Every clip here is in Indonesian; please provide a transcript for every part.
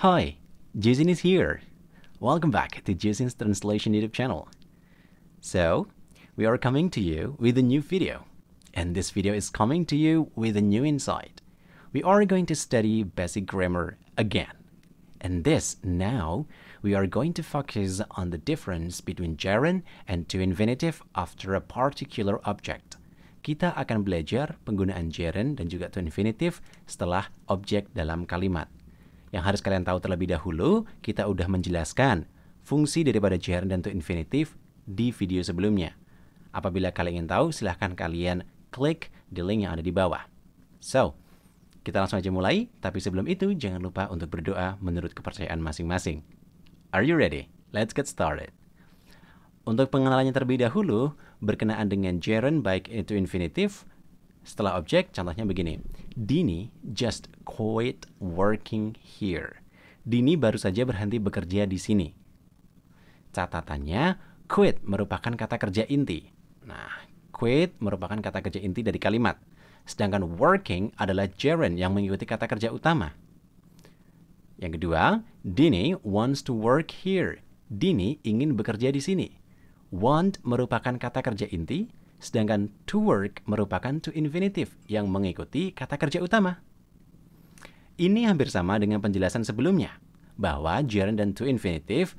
Hi, Jusin is here. Welcome back to Jusin's Translation YouTube channel. So, we are coming to you with a new video. And this video is coming to you with a new insight. We are going to study basic grammar again. And this now, we are going to focus on the difference between gerund and to infinitive after a particular object. Kita akan belajar penggunaan gerund dan juga to infinitive setelah objek dalam kalimat. Yang harus kalian tahu terlebih dahulu, kita udah menjelaskan fungsi daripada gerund dan to infinitive di video sebelumnya. Apabila kalian ingin tahu, silahkan kalian klik di link yang ada di bawah. So, kita langsung aja mulai, tapi sebelum itu jangan lupa untuk berdoa menurut kepercayaan masing-masing. Are you ready? Let's get started. Untuk pengenalannya terlebih dahulu, berkenaan dengan gerund baik itu infinitive setelah objek, contohnya begini. Dini just quit working here. Dini baru saja berhenti bekerja di sini. Catatannya, quit merupakan kata kerja inti. Nah, quit merupakan kata kerja inti dari kalimat. Sedangkan working adalah gerund yang mengikuti kata kerja utama. Yang kedua, Dini wants to work here. Dini ingin bekerja di sini. Want merupakan kata kerja inti, sedangkan to work merupakan to infinitive yang mengikuti kata kerja utama. Ini hampir sama dengan penjelasan sebelumnya, bahwa gerund dan to infinitive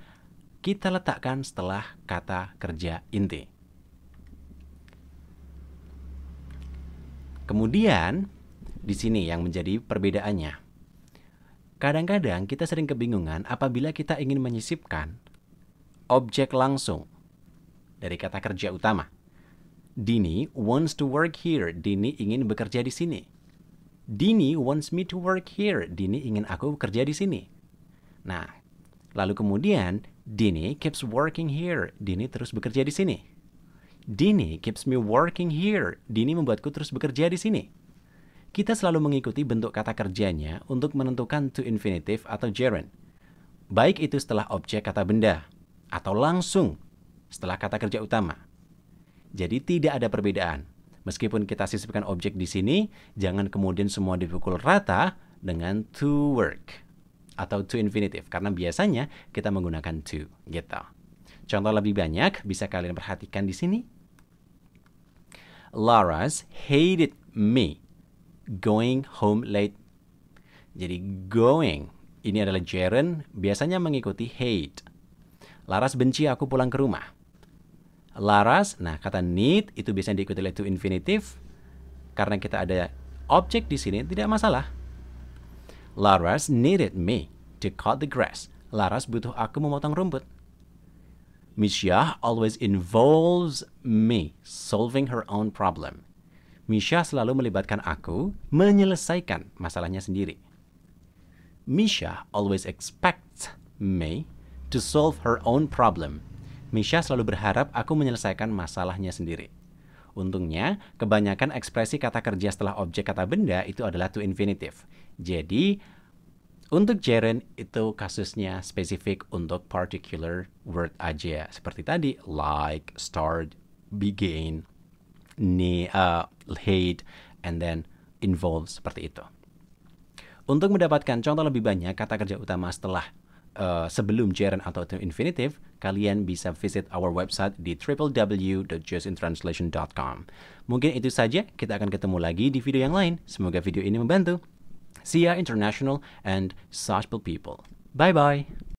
kita letakkan setelah kata kerja inti. Kemudian, di sini yang menjadi perbedaannya. Kadang-kadang kita sering kebingungan apabila kita ingin menyisipkan objek langsung dari kata kerja utama. Dini wants to work here. Dini ingin bekerja di sini. Dini wants me to work here. Dini ingin aku bekerja di sini. Nah, lalu kemudian Dini keeps working here. Dini terus bekerja di sini. Dini keeps me working here. Dini membuatku terus bekerja di sini. Kita selalu mengikuti bentuk kata kerjanya untuk menentukan to infinitive atau gerund. Baik itu setelah objek kata benda atau langsung setelah kata kerja utama. Jadi tidak ada perbedaan. Meskipun kita sisipkan objek di sini, jangan kemudian semua dipukul rata dengan to work atau to infinitive karena biasanya kita menggunakan to gitu. Contoh lebih banyak bisa kalian perhatikan di sini. Lara's hated me going home late. Jadi going ini adalah gerund biasanya mengikuti hate. Laras benci aku pulang ke rumah laras. Nah, kata need itu biasanya diikuti oleh to infinitive. Karena kita ada objek di sini, tidak masalah. Laras needed me to cut the grass. Laras butuh aku memotong rumput. Misha always involves me solving her own problem. Misha selalu melibatkan aku menyelesaikan masalahnya sendiri. Misha always expects me to solve her own problem. Misha selalu berharap aku menyelesaikan masalahnya sendiri. Untungnya, kebanyakan ekspresi kata kerja setelah objek kata benda itu adalah to infinitive. Jadi, untuk gerund itu kasusnya spesifik untuk particular word aja. Seperti tadi, like, start, begin, ne, uh, hate, and then involve seperti itu. Untuk mendapatkan contoh lebih banyak kata kerja utama setelah Eh, sebelum JRN atau infinitive, kalian bisa visit our website di www.jusintranslation.com. Mungkin itu saja, kita akan ketemu lagi di video yang lain. Semoga video ini membantu. See ya international and social people. Bye-bye.